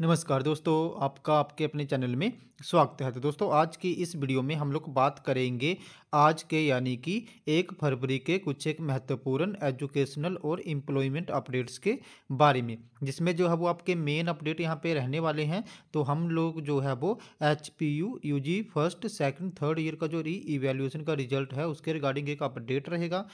नमस्कार दोस्तों आपका आपके अपने चैनल में स्वागत है तो दोस्तों आज की इस वीडियो में हम लोग बात करेंगे आज के यानी कि एक फरवरी के कुछ एक महत्वपूर्ण एजुकेशनल और एम्प्लॉयमेंट अपडेट्स के बारे में जिसमें जो है वो आपके मेन अपडेट यहाँ पे रहने वाले हैं तो हम लोग जो है वो H P U U G first second third year का जो री इवेल्यूशन का रिजल्ट है उसके रिगार्डिंग एक अपडेट रहेगा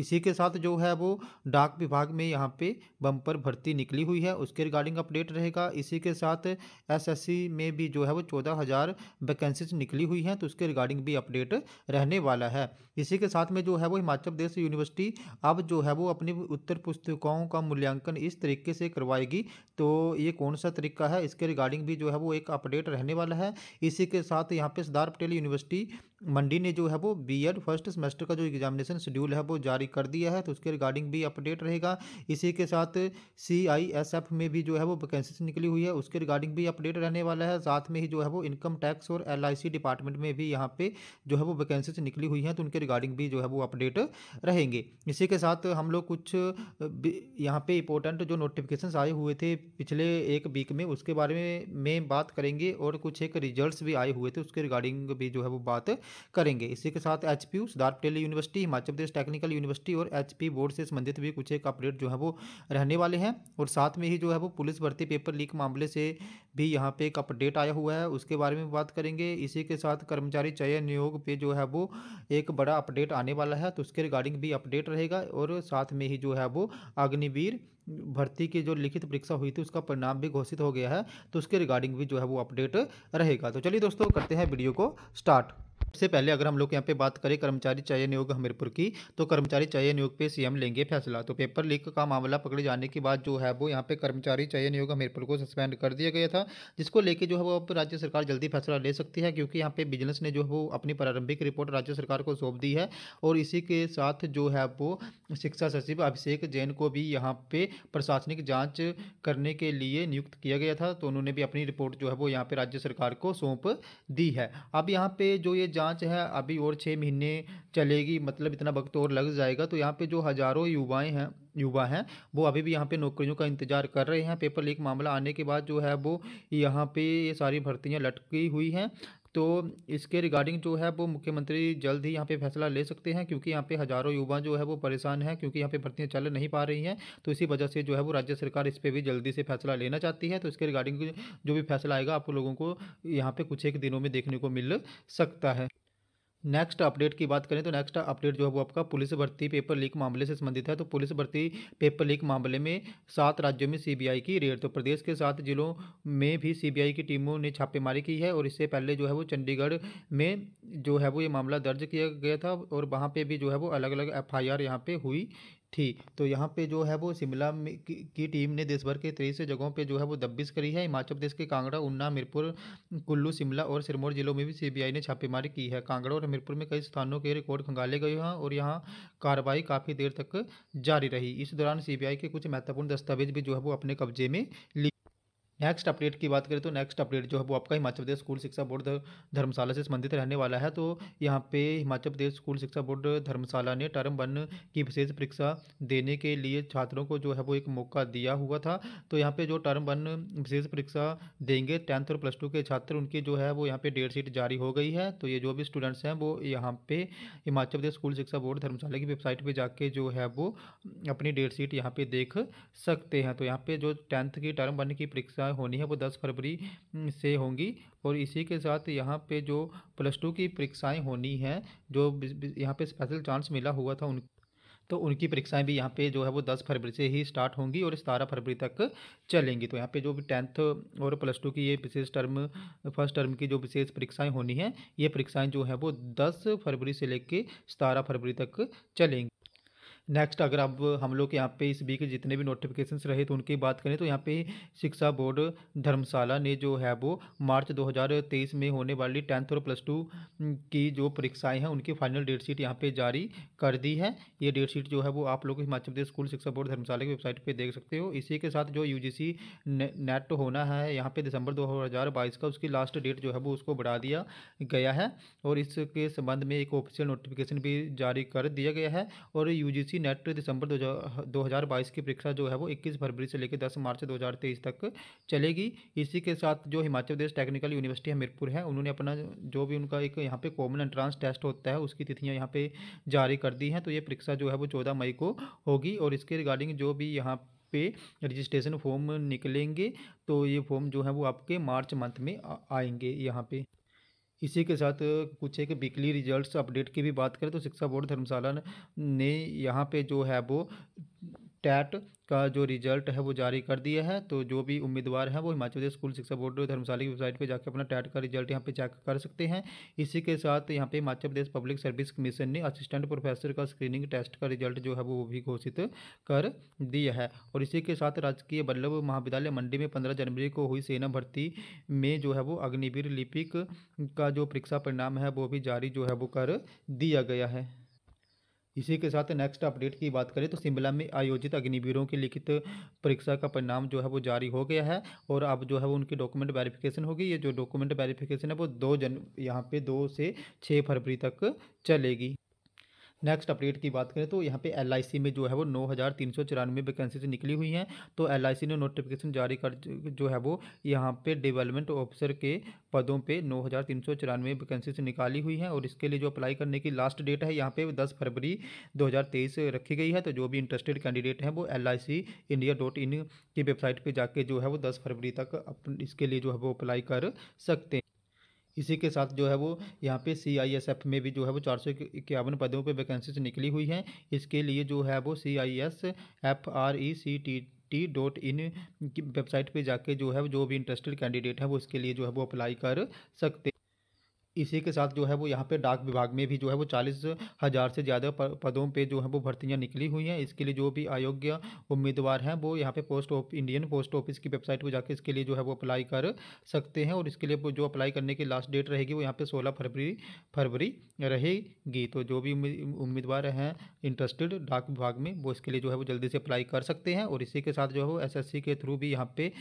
इसी के साथ जो है वो डाक विभाग में यहाँ पे बम्पर भर्ती निकली हुई है उसके रिगार्डिंग अपडेट रहेगा इसी के साथ एसएससी में भी जो है वो चौदह हज़ार वैकेंसीज निकली हुई हैं तो उसके रिगार्डिंग भी अपडेट रहने वाला है इसी के साथ में जो है वो हिमाचल प्रदेश यूनिवर्सिटी अब जो है वो अपनी उत्तर पुस्तिकाओं का मूल्यांकन इस तरीके से करवाएगी तो ये कौन सा तरीका है इसके रिगार्डिंग भी जो है वो एक अपडेट रहने वाला है इसी के साथ यहाँ पे सरदार पटेल यूनिवर्सिटी मंडी ने जो है वो बी फर्स्ट सेमेस्टर का जो एग्जामिनेशन शेड्यूल है वो जारी जारी कर दिया है तो उसके रिगार्डिंग भी अपडेट रहेगा इसी के साथ सी में भी जो है वो वैकेंसी निकली हुई है उसके रिगार्डिंग भी अपडेट रहने वाला है साथ में ही जो है वो इनकम टैक्स और एल डिपार्टमेंट में भी यहाँ पे जो है वो वैकेंसी निकली हुई हैं तो उनके रिगार्डिंग भी जो है वो अपडेट रहेंगे इसी के साथ हम लोग कुछ यहाँ पे इंपॉर्टेंट जो नोटिफिकेशन आए हुए थे पिछले एक वीक में उसके बारे में में बात करेंगे और कुछ एक रिजल्ट्स भी आए हुए थे उसके रिगार्डिंग भी जो है वो बात करेंगे इसी के साथ H P U Siddharth Patel university Himachal Pradesh technical university university और एच बोर्ड से संबंधित भी कुछ एक अपडेट जो है वो रहने वाले हैं और साथ में ही जो है वो पुलिस भर्ती पेपर लीक मामले से भी यहाँ पे एक अपडेट आया हुआ है उसके बारे में बात करेंगे इसी के साथ कर्मचारी चयन नियोग पे जो है वो एक बड़ा अपडेट आने वाला है तो उसके रिगार्डिंग भी अपडेट रहेगा और साथ में ही जो है वो अग्निवीर भर्ती की जो लिखित परीक्षा हुई थी उसका परिणाम भी घोषित हो गया है तो उसके रिगार्डिंग भी जो है वो अपडेट रहेगा तो चलिए दोस्तों करते हैं वीडियो को स्टार्ट सबसे पहले अगर हम लोग यहाँ पे बात करें कर्मचारी चयन योग हमीरपुर की तो कर्मचारी चयन योग पे सीएम लेंगे फैसला तो पेपर लीक का मामला पकड़े जाने के बाद जो है वो यहाँ पे कर्मचारी चयन योग हमीरपुर को सस्पेंड कर दिया गया था जिसको लेके जो है वो अब राज्य सरकार जल्दी फैसला ले सकती है क्योंकि यहाँ पे बिजनेस ने जो है वो अपनी प्रारंभिक रिपोर्ट राज्य सरकार को सौंप दी है और इसी के साथ जो है वो शिक्षा सचिव अभिषेक जैन को भी यहाँ पे प्रशासनिक जाँच करने के लिए नियुक्त किया गया था तो उन्होंने भी अपनी रिपोर्ट जो है वो यहाँ पे राज्य सरकार को सौंप दी है अब यहाँ पे जो ये जांच है अभी और छः महीने चलेगी मतलब इतना वक्त और लग जाएगा तो यहाँ पे जो हज़ारों युवाएं हैं युवा हैं वो अभी भी यहाँ पे नौकरियों का इंतजार कर रहे हैं पेपर लीक मामला आने के बाद जो है वो यहाँ पे ये सारी भर्तियाँ लटकी हुई हैं तो इसके रिगार्डिंग जो है वो मुख्यमंत्री जल्द ही यहाँ पे फैसला ले सकते हैं क्योंकि यहाँ पे हज़ारों युवा जो है वो परेशान हैं क्योंकि यहाँ पे भर्तियाँ चल नहीं पा रही हैं तो इसी वजह से जो है वो राज्य सरकार इस पर भी जल्दी से फैसला लेना चाहती है तो इसके रिगार्डिंग जो भी फैसला आएगा आप लोगों को यहाँ पर कुछ एक दिनों में देखने को मिल सकता है नेक्स्ट अपडेट की बात करें तो नेक्स्ट अपडेट जो है वो आपका पुलिस भर्ती पेपर लीक मामले से संबंधित है तो पुलिस भर्ती पेपर लीक मामले में सात राज्यों में सीबीआई की रेड तो प्रदेश के सात जिलों में भी सीबीआई की टीमों ने छापेमारी की है और इससे पहले जो है वो चंडीगढ़ में जो है वो ये मामला दर्ज किया गया था और वहाँ पर भी जो है वो अलग अलग एफ आई हुई थी तो यहाँ पे जो है वो शिमला की टीम ने देश भर के तेईस जगहों पे जो है वो दब्बिस करी है हिमाचल प्रदेश के कांगड़ा उन्ना मीरपुर कुल्लू शिमला और सिरमौर जिलों में भी सीबीआई ने छापेमारी की है कांगड़ा और हमीरपुर में कई स्थानों के रिकॉर्ड खंगाले गए हैं और यहाँ कार्रवाई काफ़ी देर तक जारी रही इस दौरान सीबीआई के कुछ महत्वपूर्ण दस्तावेज भी जो है वो अपने कब्जे में ली नेक्स्ट अपडेट की बात करें तो नेक्स्ट अपडेट जो है वो आपका हिमाचल प्रदेश स्कूल शिक्षा बोर्ड धर्मशाला से संबंधित रहने वाला है तो यहाँ पे हिमाचल प्रदेश स्कूल शिक्षा बोर्ड धर्मशाला ने टर्म वन की विशेष परीक्षा देने के लिए छात्रों को जो है वो एक मौका दिया हुआ था तो यहाँ पे जो टर्म वन विशेष परीक्षा देंगे टेंथ और प्लस टू के छात्र उनकी जो है वो यहाँ पर डेट शीट जारी हो गई है तो ये जो भी स्टूडेंट्स हैं वो यहाँ पर हिमाचल प्रदेश स्कूल शिक्षा बोर्ड धर्मशाला की वेबसाइट पर जाके जो है वो अपनी डेट शीट यहाँ पर देख सकते हैं तो यहाँ पर जो टेंथ की टर्म वन की परीक्षा होनी है वो दस फरवरी से होंगी और इसी के साथ यहाँ पे जो प्लस टू की परीक्षाएं होनी हैं जो यहाँ पे स्पेशल चांस मिला हुआ था उन तो उनकी परीक्षाएं भी यहाँ पे जो है वो दस फरवरी से ही स्टार्ट होंगी और सतारह फरवरी तक चलेंगी तो यहाँ पे जो भी टेंथ और प्लस टू की ये विशेष टर्म फर्स्ट टर्म की जो विशेष परीक्षाएं होनी हैं ये परीक्षाएं जो है वो दस फरवरी से लेके सतारह फरवरी तक चलेंगी नेक्स्ट अगर अब हम लोग यहाँ पे इस वीक जितने भी नोटिफिकेशंस रहे तो उनकी बात करें तो यहाँ पे शिक्षा बोर्ड धर्मशाला ने जो है वो मार्च 2023 में होने वाली टेंथ और प्लस टू की जो परीक्षाएं हैं उनकी फाइनल डेट शीट यहाँ पे जारी कर दी है ये डेट शीट जो है वो आप लोग हिमाचल प्रदेश स्कूल शिक्षा बोर्ड धर्मशाला की वेबसाइट पर देख सकते हो इसी के साथ जो यू नेट होना है यहाँ पर दिसंबर दो का उसकी लास्ट डेट जो है वो उसको बढ़ा दिया गया है और इसके संबंध में एक ऑफिशियल नोटिफिकेशन भी जारी कर दिया गया है और यू की नेट दिसंबर दो हज़ार बाईस की परीक्षा जो है वो इक्कीस फरवरी से लेकर दस मार्च दो हज़ार तेईस तक चलेगी इसी के साथ जो हिमाचल प्रदेश टेक्निकल यूनिवर्सिटी हमीरपुर है उन्होंने अपना जो भी उनका एक यहाँ पे कॉमन एंट्रांस टेस्ट होता है उसकी तिथियाँ यहाँ पे जारी कर दी हैं तो ये परीक्षा जो है वो चौदह मई को होगी और इसके रिगार्डिंग जो भी यहाँ पे रजिस्ट्रेशन फॉर्म निकलेंगे तो ये फॉर्म जो है वो आपके मार्च मंथ में आएंगे यहाँ पे इसी के साथ कुछ एक वीकली रिजल्ट्स अपडेट की भी बात करें तो शिक्षा बोर्ड धर्मशाला ने यहाँ पे जो है वो टैट का जो रिजल्ट है वो जारी कर दिया है तो जो भी उम्मीदवार हैं वो हिमाचल प्रदेश स्कूल शिक्षा बोर्ड धर्मशाला की वेबसाइट पे जाकर अपना टैट का रिजल्ट यहाँ पे चेक कर सकते हैं इसी के साथ यहाँ पे Himachal Pradesh public service commission ने असिस्टेंट प्रोफेसर का स्क्रीनिंग टेस्ट का रिजल्ट जो है वो भी घोषित कर दिया है और इसी के साथ राजकीय बल्लभ महाविद्यालय मंडी में पंद्रह जनवरी को हुई सेना भर्ती में जो है वो अग्निवीर लिपिक का जो परीक्षा परिणाम है वो भी जारी जो है वो कर दिया गया है इसी के साथ नेक्स्ट अपडेट की बात करें तो शिमला में आयोजित अग्निवीरों की लिखित परीक्षा का परिणाम जो है वो जारी हो गया है और अब जो है वो उनकी डॉक्यूमेंट वेरिफिकेशन होगी ये जो डॉक्यूमेंट वेरिफिकेशन है वो दो जन यहाँ पे दो से छः फरवरी तक चलेगी नेक्स्ट अपडेट की बात करें तो यहाँ पे एल में जो है वो नौ हज़ार तीन सौ चौरानवे वैकेंसी निकली हुई हैं तो एल ने नोटिफिकेशन जारी कर जो है वो यहाँ पे डेवलपमेंट ऑफिसर के पदों पे नौ हज़ार तीन सौ चौरानवे वैकेंसी निकाली हुई हैं और इसके लिए जो अप्लाई करने की लास्ट डेट है यहाँ पे दस फरवरी दो हज़ार तेईस रखी गई है तो जो भी इंटरेस्टेड कैंडिडेट हैं वो एल इंडिया डॉट इन की वेबसाइट पर जाके जो है वो दस फरवरी तक इसके लिए जो है वो अप्लाई कर सकते हैं इसी के साथ जो है वो यहाँ पे सी आई एस एफ में भी जो है वो चार सौ इक्यावन पदों पर वैकेंसीज निकली हुई हैं इसके लिए जो है वो C I S F R E C T T dot in की वेबसाइट पे जाके जो है जो भी इंटरेस्टेड कैंडिडेट हैं वो इसके लिए जो है वो अप्लाई कर सकते इसी के साथ जो है वो यहाँ पे डाक विभाग में भी जो है वो चालीस हज़ार से ज़्यादा पदों पे जो है वो भर्तियाँ निकली हुई हैं इसके लिए जो भी अयोग्य उम्मीदवार हैं वो यहाँ पे post of Indian post office की वेबसाइट पर जाकर इसके लिए जो है वो अप्लाई कर सकते हैं और इसके लिए जो अप्लाई करने की लास्ट डेट रहेगी वो यहाँ पर सोलह फरवरी फरवरी रहेगी तो जो भी उम्मीदवार हैं इंटरेस्टेड डाक विभाग में वो इसके लिए जो है वो जल्दी से अप्लाई कर सकते हैं और इसी के साथ जो है वो एस के थ्रू भी यहाँ पे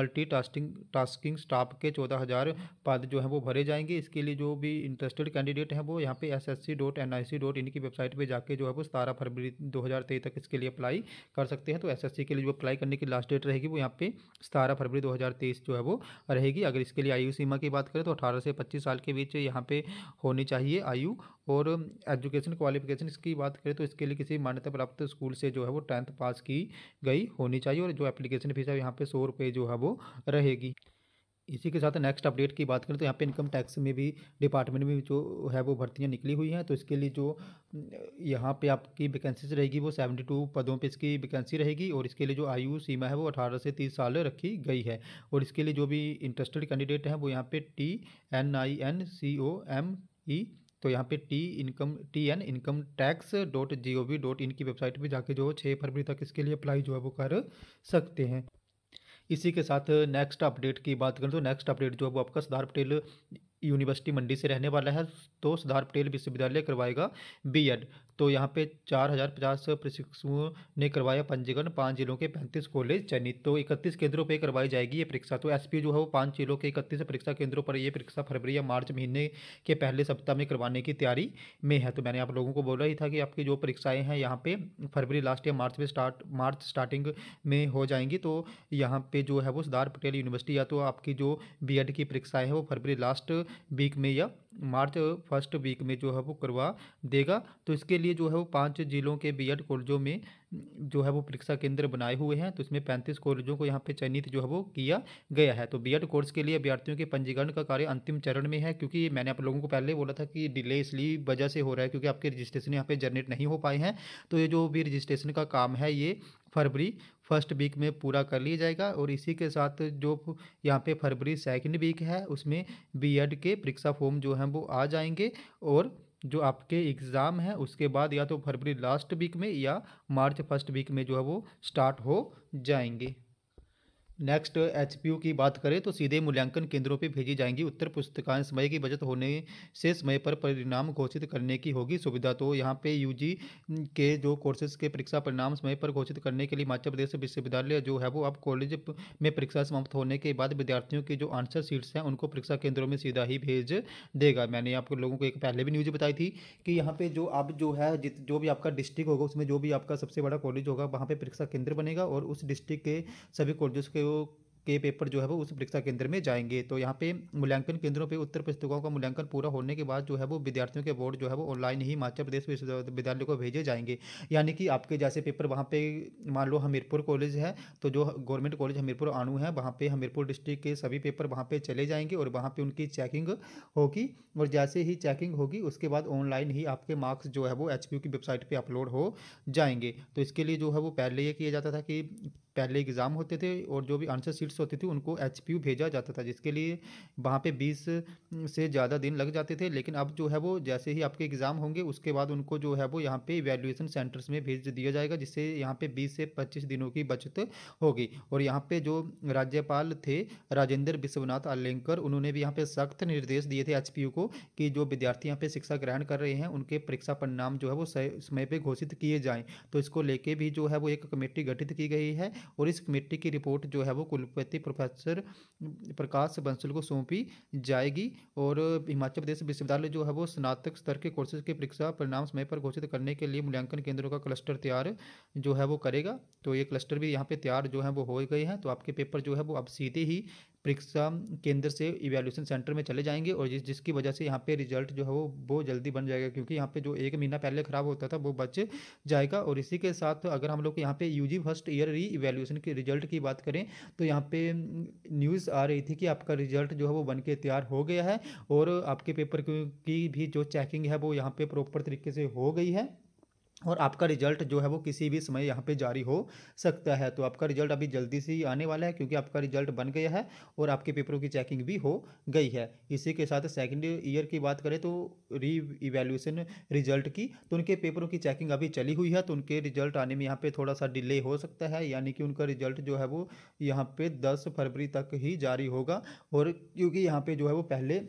मल्टी टास्किंग टास्किंग स्टाफ के चौदह हज़ार पद जो है वो भरे जाएंगे इसके लिए जो भी इंटरेस्टेड कैंडिडेट हैं वो यहाँ पे S S C dot N I C dot इनकी वेबसाइट पे जाके जो है वो सतारह फरवरी दो हज़ार तेईस तक इसके लिए अप्लाई कर सकते हैं तो एस एस सी के लिए जो अप्लाई करने की लास्ट डेट रहेगी वो यहाँ पे सतारह फरवरी दो हज़ार तेईस जो है वो रहेगी अगर इसके लिए आयु सीमा की बात करें तो अठारह से पच्चीस साल के बीच यहाँ पे होनी चाहिए आयु और एजुकेशन क्वालिफिकेशन इसकी बात करें तो इसके लिए किसी मान्यता प्राप्त स्कूल से जो है वो टेंथ पास की गई होनी चाहिए और जो एप्लीकेशन फीस है यहाँ पे सौ रुपये जो है वो रहेगी इसी के साथ नेक्स्ट अपडेट की बात करें तो यहाँ पे इनकम टैक्स में भी डिपार्टमेंट में जो है वो भर्तियाँ निकली हुई हैं तो इसके लिए जो यहाँ पे आपकी वैकेंसीज रहेगी वो सेवेंटी टू पदों पे इसकी वैकेंसी रहेगी और इसके लिए जो आयु सीमा है वो अठारह से तीस साल रखी गई है और इसके लिए जो भी इंटरेस्टेड कैंडिडेट हैं वो यहाँ पर T N I N C O M E तो यहाँ पे T income T N income tax dot G O V dot in की वेबसाइट पर जाके जो छः फरवरी तक इसके लिए अप्लाई जो है वो कर सकते हैं इसी के साथ नेक्स्ट अपडेट की बात करें तो नेक्स्ट अपडेट जो है वो आपका सरदार पटेल यूनिवर्सिटी मंडी से रहने वाला है तो सिद्धार्थ पटेल विश्वविद्यालय करवाएगा बीएड तो यहाँ पे चार हज़ार पचास प्रशिक्षुओं ने करवाया पंजीकरण पाँच जिलों के पैंतीस कॉलेज चयनित तो इकतीस केंद्रों पे करवाई जाएगी ये परीक्षा तो एसपी जो है वो पाँच जिलों के इकतीस परीक्षा केंद्रों पर ये परीक्षा फरवरी या मार्च महीने के पहले सप्ताह में करवाने की तैयारी में है तो मैंने आप लोगों को बोला ही था कि आपकी जो परीक्षाएँ हैं यहाँ पर फरवरी लास्ट या मार्च में स्टार्ट मार्च स्टार्टिंग में हो जाएंगी तो यहाँ पर जो है वो सरदार पटेल यूनिवर्सिटी या तो आपकी जो बी की परीक्षाएँ हैं वो फरवरी लास्ट वीक में या मार्च फर्स्ट वीक में जो है वो करवा देगा तो इसके लिए जो है वो पाँच जिलों के बीएड कॉलेजों में जो है वो परीक्षा केंद्र बनाए हुए हैं तो इसमें पैंतीस कॉलेजों को यहाँ पे चयनित जो है वो किया गया है तो बीएड कोर्स के लिए अभ्यर्थियों के पंजीकरण का कार्य अंतिम चरण में है क्योंकि मैंने आप लोगों को पहले बोला था कि डिले इसलिए वजह से हो रहा है क्योंकि आपके रजिस्ट्रेशन यहाँ पे जनरेट नहीं हो पाए हैं तो ये जो भी रजिस्ट्रेशन का काम है ये फरवरी फर्स्ट वीक में पूरा कर लिया जाएगा और इसी के साथ जो यहाँ पे फरवरी सेकंड वीक है उसमें बीएड e के परीक्षा फॉर्म जो हैं वो आ जाएंगे और जो आपके एग्ज़ाम है उसके बाद या तो फरवरी लास्ट वीक में या मार्च फर्स्ट वीक में जो है वो स्टार्ट हो जाएंगे नेक्स्ट एच की बात करें तो सीधे मूल्यांकन केंद्रों पर भेजी जाएंगी उत्तर पुस्तकाएं समय की बचत होने से समय पर परिणाम घोषित करने की होगी सुविधा तो यहाँ पे यूजी के जो कोर्सेज के परीक्षा परिणाम समय पर घोषित करने के लिए हिमाचल प्रदेश विश्वविद्यालय जो है वो अब कॉलेज में परीक्षा समाप्त होने के बाद विद्यार्थियों की जो आंसर शीट्स हैं उनको परीक्षा केंद्रों में सीधा ही भेज देगा मैंने आप लोगों को एक पहले भी न्यूज़ बताई थी कि यहाँ पर जो अब जो है जित जो भी आपका डिस्ट्रिक्ट होगा उसमें जो भी आपका सबसे बड़ा कॉलेज होगा वहाँ पर परीक्षा केंद्र बनेगा और उस डिस्ट्रिक्ट के सभी कॉलेजों के पुस्तकों के पेपर जो है वो उस परीक्षा केंद्र में जाएंगे तो यहाँ पे मूल्यांकन केंद्रों पे उत्तर पुस्तकों का मूल्यांकन पूरा होने के बाद जो है वो विद्यार्थियों के बोर्ड जो है वो ऑनलाइन ही हिमाचल प्रदेश विश्वविद्यालय को भेजे जाएंगे यानी कि आपके जैसे पेपर वहाँ पे मान लो हमीरपुर कॉलेज है तो जो गवर्नमेंट कॉलेज हमीरपुर आणु है वहाँ पर हमीरपुर डिस्ट्रिक्ट के सभी पेपर वहाँ पर चले जाएंगे और वहाँ पर उनकी चेकिंग होगी और जैसे ही चेकिंग होगी उसके बाद ऑनलाइन ही आपके मार्क्स जो है वो एच की वेबसाइट पर अपलोड हो जाएंगे तो इसके लिए जो है वो पहले ये किया जाता था कि पहले एग्ज़ाम होते थे और जो भी आंसर शीट्स होती थी उनको एच भेजा जाता था जिसके लिए वहाँ पे 20 से ज़्यादा दिन लग जाते थे लेकिन अब जो है वो जैसे ही आपके एग्ज़ाम होंगे उसके बाद उनको जो है वो यहाँ पे इवेल्यूशन सेंटर्स में भेज दिया जाएगा जिससे यहाँ पे 20 से 25 दिनों की बचत होगी और यहाँ पर जो राज्यपाल थे राजेंद्र विश्वनाथ आलेंकर उन्होंने भी यहाँ पर सख्त निर्देश दिए थे एच को कि जो विद्यार्थी यहाँ पर शिक्षा ग्रहण कर रहे हैं उनके परीक्षा परिणाम जो है वो समय पर घोषित किए जाएँ तो इसको लेके भी जो है वो एक कमेटी गठित की गई है और इस कमेटी की रिपोर्ट जो है वो कुलपति प्रोफेसर प्रकाश बंसल को सौंपी जाएगी और हिमाचल प्रदेश विश्वविद्यालय जो है वो स्नातक स्तर के कोर्सेज की परीक्षा परिणाम समय पर घोषित करने के लिए मूल्यांकन केंद्रों का क्लस्टर तैयार जो है वो करेगा तो ये क्लस्टर भी यहाँ पे तैयार जो है वो हो गए हैं तो आपके पेपर जो है वो अब सीधे ही परीक्षा केंद्र से इवेल्यूशन सेंटर में चले जाएंगे और जिस जिसकी वजह से यहाँ पे रिजल्ट जो है वो वो जल्दी बन जाएगा क्योंकि यहाँ पे जो एक महीना पहले ख़राब होता था वो बच जाएगा और इसी के साथ अगर हम लोग यहाँ पे UG first year re evaluation के रिजल्ट की बात करें तो यहाँ पे न्यूज़ आ रही थी कि आपका रिजल्ट जो है वो बन के तैयार हो गया है और आपके पेपर की भी जो चेकिंग है वो यहाँ पर प्रॉपर तरीके से हो गई है और आपका रिजल्ट जो है वो किसी भी समय यहाँ पे जारी हो सकता है तो आपका रिजल्ट अभी जल्दी से ही आने वाला है क्योंकि आपका रिजल्ट बन गया है और आपके पेपरों की चेकिंग भी हो गई है इसी के साथ सेकंड ईयर की बात करें तो री इवेल्यूशन रिजल्ट की तो उनके पेपरों की चेकिंग अभी चली हुई है तो उनके रिजल्ट आने में यहाँ पर थोड़ा सा डिले हो सकता है यानी कि उनका रिजल्ट जो है वो यहाँ पर दस फरवरी तक ही जारी होगा और क्योंकि यहाँ पर जो है वो पहले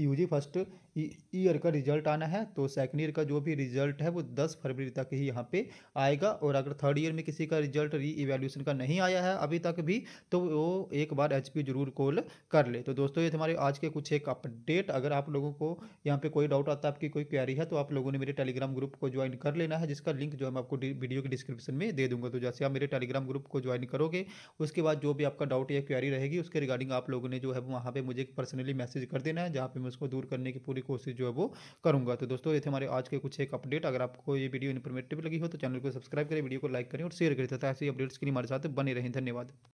यू फर्स्ट ईयर का रिजल्ट आना है तो सेकेंड ईयर का जो भी रिजल्ट है वो दस फरवरी तक ही यहाँ पे आएगा और अगर थर्ड ईयर में किसी का रिजल्ट री इवेल्यूशन का नहीं आया है अभी तक भी तो वो एक बार एच जरूर कॉल कर ले तो दोस्तों ये हमारे आज के कुछ एक अपडेट अगर आप लोगों को यहाँ पर कोई डाउट आता है आपकी कोई क्वारी है तो आप लोगों ने मेरे टेलीग्राम ग्रुप को ज्वाइन कर लेना है जिसका लिंक जो है मैं आपको वीडियो के डिस्क्रिप्शन में दे दूंगा तो जैसे आप मेरे टेलीग्राम ग्रुप को ज्वाइन करोगे उसके बाद जो भी आपका डाउट या क्वारी रहेगी उसके रिगार्डिंग आप लोगों ने जो है वहाँ पर मुझे पर्सनली मैसेज कर देना है जहाँ पर मैं उसको दूर करने की पूरी पूरी कोशिश जो है वो करूँगा तो दोस्तों ये थे हमारे आज के कुछ एक अपडेट अगर आपको ये वीडियो इन्फॉर्मेटिव लगी हो तो चैनल को सब्सक्राइब करें वीडियो को लाइक करें और शेयर करें तथा ऐसे अपडेट्स के लिए हमारे साथ बने रहें धन्यवाद